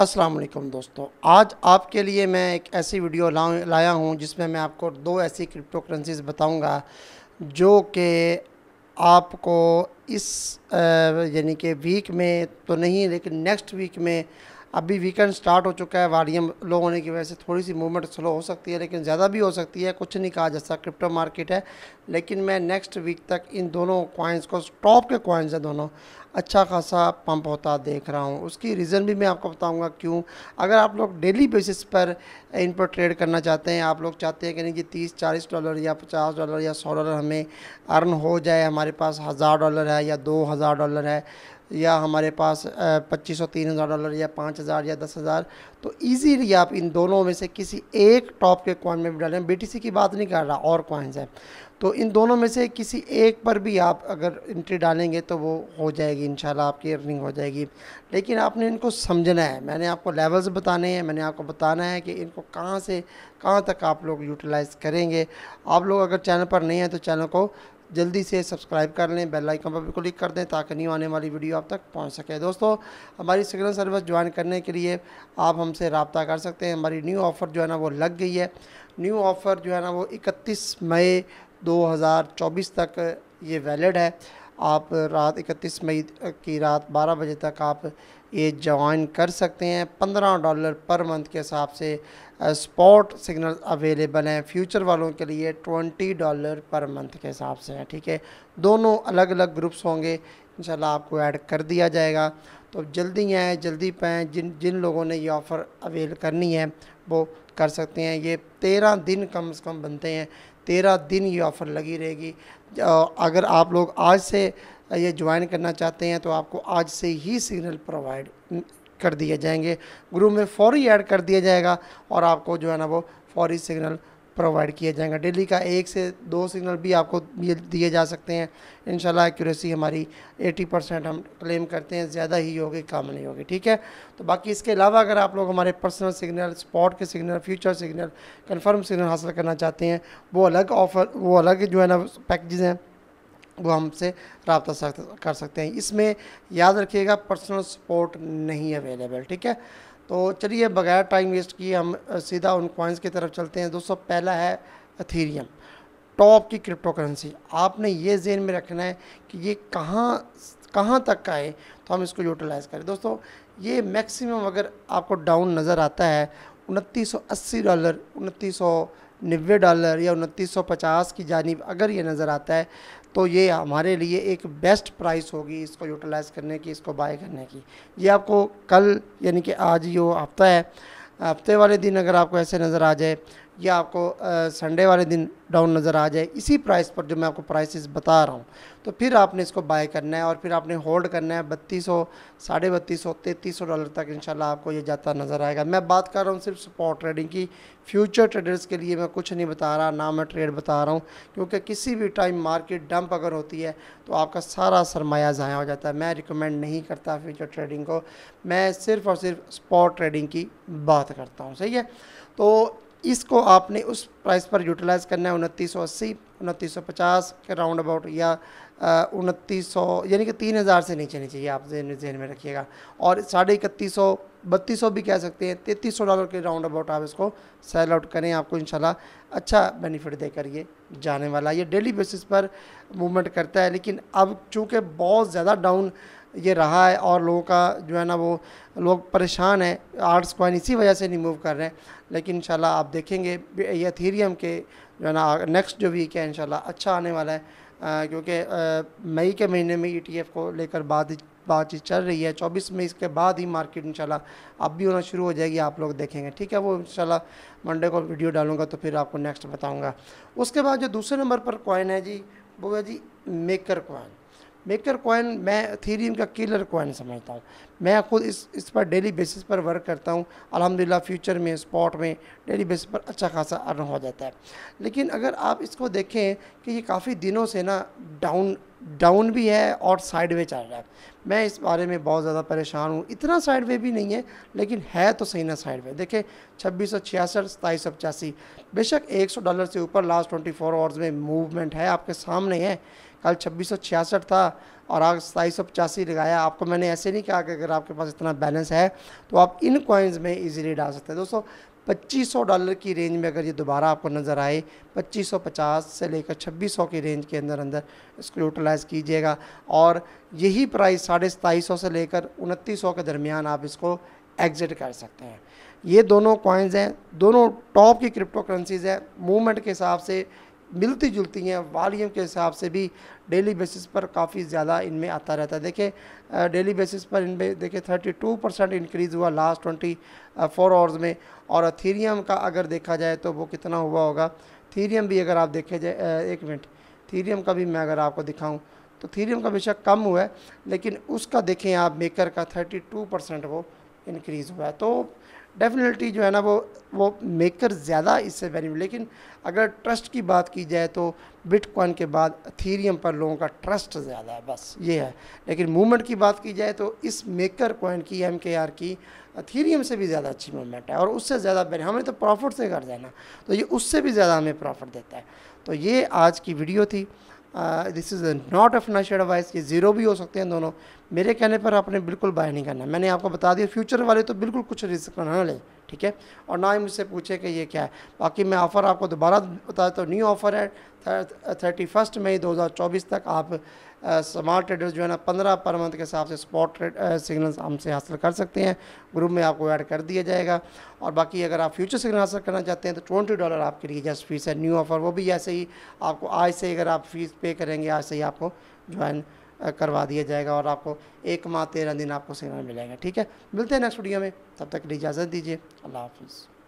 अस्सलाम वालेकुम दोस्तों आज आपके लिए मैं एक ऐसी वीडियो लाया हूं जिसमें मैं आपको दो ऐसी क्रिप्टो करेंसीज बताऊँगा जो कि आपको इस यानी कि वीक में तो नहीं लेकिन नेक्स्ट वीक में अभी वीकेंड स्टार्ट हो चुका है वारियम लो होने की वजह से थोड़ी सी मूवमेंट स्लो हो सकती है लेकिन ज़्यादा भी हो सकती है कुछ नहीं कहा जैसा क्रिप्टो मार्केट है लेकिन मैं नेक्स्ट वीक तक इन दोनों कॉइन्स को टॉप के कॉइन्स हैं दोनों अच्छा खासा पंप होता देख रहा हूँ उसकी रीज़न भी मैं आपको बताऊँगा क्यों अगर आप लोग डेली बेसिस पर इन पर ट्रेड करना चाहते हैं आप लोग चाहते हैं कि नहीं जी तीस चालीस डॉलर या पचास डॉलर या सौ डॉलर हमें अर्न हो जाए हमारे पास हज़ार डॉलर है या दो हज़ार डॉलर है या हमारे पास पच्चीस सौ तीन हज़ार डॉलर या पाँच हज़ार या दस हज़ार तो ईजीली आप इन दोनों में से किसी एक टॉप के कॉइन में भी डालें बी की बात नहीं कर रहा और कॉइन्स हैं तो इन दोनों में से किसी एक पर भी आप अगर इंट्री डालेंगे तो वो हो जाएगी इन आपकी अर्निंग हो जाएगी लेकिन आपने इनको समझना है मैंने आपको लेवल्स बताने हैं मैंने आपको बताना है कि इनको कहाँ से कहाँ तक आप लोग यूटिलाइज़ करेंगे आप लोग अगर चैनल पर नहीं हैं तो चैनल को जल्दी से सब्सक्राइब कर लें बेल आइकन पर भी क्लिक कर दें ताकि न्यू आने वाली वीडियो आप तक पहुंच सके दोस्तों हमारी सिग्नल सर्विस ज्वाइन करने के लिए आप हमसे रबता कर सकते हैं हमारी न्यू ऑफ़र जो है ना वो लग गई है न्यू ऑफ़र जो है ना वो इकतीस मई 2024 तक ये वैलिड है आप रात इकतीस मई की रात बारह बजे तक आप ये ज्वाइन कर सकते हैं पंद्रह डॉलर पर मंथ के हिसाब से स्पॉट सिग्नल अवेलेबल हैं फ्यूचर वालों के लिए ट्वेंटी डॉलर पर मंथ के हिसाब से हैं ठीक है दोनों अलग अलग ग्रुप्स होंगे इंशाल्लाह आपको ऐड कर दिया जाएगा तो जल्दी आएँ जल्दी पाएँ जिन जिन लोगों ने ये ऑफ़र अवेल करनी है वो कर सकते हैं ये तेरह दिन कम से कम बनते हैं तेरह दिन ये ऑफ़र लगी रहेगी अगर आप लोग आज से ये ज्वाइन करना चाहते हैं तो आपको आज से ही सिग्नल प्रोवाइड कर दिए जाएंगे ग्रुप में फौरी ऐड कर दिया जाएगा और आपको जो है ना वो फौरी सिग्नल प्रोवाइड किया जाएगा डेली का एक से दो सिग्नल भी आपको दिए जा सकते हैं इन एक्यूरेसी हमारी 80 परसेंट हम क्लेम करते हैं ज़्यादा ही होगी कम नहीं होगी ठीक है तो बाकी इसके अलावा अगर आप लोग हमारे पर्सनल सिग्नल स्पॉट के signal future signal confirm signal हासिल करना चाहते हैं वो अलग ऑफर वो अलग जो है ना पैकेज हैं वो हमसे रबता कर सकते हैं इसमें याद रखिएगा पर्सनल सपोर्ट नहीं अवेलेबल ठीक है तो चलिए बगैर टाइम वेस्ट किए हम सीधा उन कॉइन्स की तरफ चलते हैं दोस्तों पहला है अथीरियम टॉप की क्रिप्टो करेंसी आपने ये जेन में रखना है कि ये कहाँ कहाँ तक का है तो हम इसको यूटिलाइज़ करें दोस्तों ये मैक्सिमम अगर आपको डाउन नज़र आता है उनतीस डॉलर उनतीस नब्बे डॉलर या उनतीस सौ पचास की जानब अगर ये नज़र आता है तो ये हमारे लिए एक बेस्ट प्राइस होगी इसको यूटिलाइज़ करने की इसको बाय करने की ये आपको कल यानी कि आज ही वो हफ्ता है हफ्ते वाले दिन अगर आपको ऐसे नज़र आ जाए ये आपको संडे वाले दिन डाउन नज़र आ जाए इसी प्राइस पर जो मैं आपको प्राइसेस बता रहा हूँ तो फिर आपने इसको बाय करना है और फिर आपने होल्ड करना है बत्तीस सौ साढ़े बत्तीस सौ तैंतीस सौ डॉलर तक इंशाल्लाह आपको ये जाता नज़र आएगा मैं बात कर रहा हूँ सिर्फ स्पॉट ट्रेडिंग की फ्यूचर ट्रेडर्स के लिए मैं कुछ नहीं बता रहा ना मैं ट्रेड बता रहा हूँ क्योंकि किसी भी टाइम मार्केट डंप अगर होती है तो आपका सारा सरमाया ज़ाया हो जाता है मैं रिकमेंड नहीं करता फ्यूचर ट्रेडिंग को मैं सिर्फ़ और सिर्फ स्पॉट ट्रेडिंग की बात करता हूँ सही है तो इसको आपने उस प्राइस पर यूटिलाइज़ करना है उनतीस सौ अस्सी उनतीस सौ पचास के राउंड अबाउट या उनतीस सौ यानी कि तीन हज़ार से नीचे नहीं चाहिए आप जहन में रखिएगा और साढ़े इकतीस सौ बत्तीस सौ भी कह सकते हैं तैतीस सौ डॉलर के राउंड अबाउट आप इसको सेल आउट करें आपको इंशाल्लाह अच्छा बेनिफिट देकर ये जाने वाला ये डेली बेसिस पर मूवमेंट करता है लेकिन अब चूँकि बहुत ज़्यादा डाउन ये रहा है और लोगों का जो है ना वो लोग परेशान हैं आर्ट्स कॉइन इसी वजह से नहीं मूव कर रहे हैं लेकिन इंशाल्लाह आप देखेंगे ये थीरियम के जो है ना नेक्स्ट जो वीक है इंशाल्लाह अच्छा आने वाला है क्योंकि मई के महीने में ई e को लेकर बात बातचीत चल रही है चौबीस में इसके बाद ही मार्केट इनशाला अब भी होना शुरू हो जाएगी आप लोग देखेंगे ठीक है वो इनशाला मंडे को वीडियो डालूंगा तो फिर आपको नेक्स्ट बताऊंगा उसके बाद जो दूसरे नंबर पर कॉइन है जी वो है जी मेकर कॉइन मेकर कॉइन मैं थीरियम का किलर कॉइन समझता हूँ मैं खुद इस इस पर डेली बेसिस पर वर्क करता हूँ अलहमदिल्ला फ्यूचर में स्पॉट में डेली बेसिस पर अच्छा खासा अर्न हो जाता है लेकिन अगर आप इसको देखें कि ये काफ़ी दिनों से ना डाउन डाउन भी है और साइड वे चल रहा है मैं इस बारे में बहुत ज़्यादा परेशान हूँ इतना साइड वे भी नहीं है लेकिन है तो सही ना साइड वे देखें छब्बीस सौ छियासठ सताईस सौ पचासी बेशक एक सौ डॉलर से ऊपर लास्ट ट्वेंटी फोर आवर्स में मूवमेंट है आपके सामने है कल छब्बीस सौ छियासठ था और आज सताईस सौ पचासी लगाया आपको मैंने ऐसे नहीं कहा कि अगर आपके पास इतना बैलेंस है तो आप इन कॉइन्स में ईजिली डाल सकते हैं दोस्तों 2500 डॉलर की रेंज में अगर ये दोबारा आपको नज़र आए 2550 से लेकर 2600 की रेंज के अंदर अंदर इसको यूटिलाइज़ कीजिएगा और यही प्राइस साढ़े सताईस से लेकर उनतीस के दरमियान आप इसको एग्ज़िट कर सकते हैं ये दोनों कॉइन्स हैं दोनों टॉप की क्रिप्टो करेंसीज़ हैं मूवमेंट के हिसाब से मिलती जुलती हैं वॉल्यूम के हिसाब से भी डेली बेसिस पर काफ़ी ज़्यादा इनमें आता रहता है देखें डेली बेसिस पर इनमें देखें 32 परसेंट इनक्रीज़ हुआ लास्ट 24 आवर्स में और थीरियम का अगर देखा जाए तो वो कितना हुआ होगा थीरियम भी अगर आप देखे जाए एक मिनट थीरियम का भी मैं अगर आपको दिखाऊँ तो थीरियम का बेशक कम हुआ है लेकिन उसका देखें आप मेकर का थर्टी टू परसेंट वो इनक्रीज़ हुआ है तो डेफिनेटली जो है ना वो वो मेकर ज़्यादा इससे बेनिफिट लेकिन अगर ट्रस्ट की बात की जाए तो बिटकॉइन के बाद थीरियम पर लोगों का ट्रस्ट ज़्यादा है बस ये है लेकिन मूवमेंट की बात की जाए तो इस मेकर कॉइन की एम के आर की थीरियम से भी ज़्यादा अच्छी मूवमेंट है और उससे ज़्यादा बेनिफिट हमें तो प्रॉफिट से कर जाना तो ये उससे भी ज़्यादा हमें प्रॉफिट देता है तो ये आज की वीडियो थी this is not a financial advice ये ज़ीरो भी हो सकते हैं दोनों मेरे कहने पर आपने बिल्कुल बाय नहीं करना मैंने आपको बता दिया फ्यूचर वाले तो बिल्कुल कुछ रिस्क ना लें ठीक है और ना ही मुझसे पूछे कि ये क्या है बाकी मैं ऑफ़र आपको दोबारा बता तो न्यू ऑफ़र है थर्टी फर्स्ट मई दो हज़ार चौबीस तक आप स्मार्ट ट्रेडर जो है ना पंद्रह पर मंथ के हिसाब से स्पॉट ट्रेड सिग्नल्स हमसे हासिल कर सकते हैं ग्रुप में आपको ऐड कर दिया जाएगा और बाकी अगर आप फ्यूचर सिग्नल हासिल करना चाहते हैं तो ट्वेंटी डॉलर आपके लिए जस्ट फीस है न्यू ऑफ़र वो भी ऐसे ही आपको आज से अगर आप फीस पे करेंगे आज से ही आपको ज्वाइन करवा दिया जाएगा और आपको एक माह तेरह दिन आपको सिग्नल मिलेगा ठीक है मिलते हैं नेक्स्ट वीडियो में तब तक इजाज़त दीजिए अल्लाह हाफिज़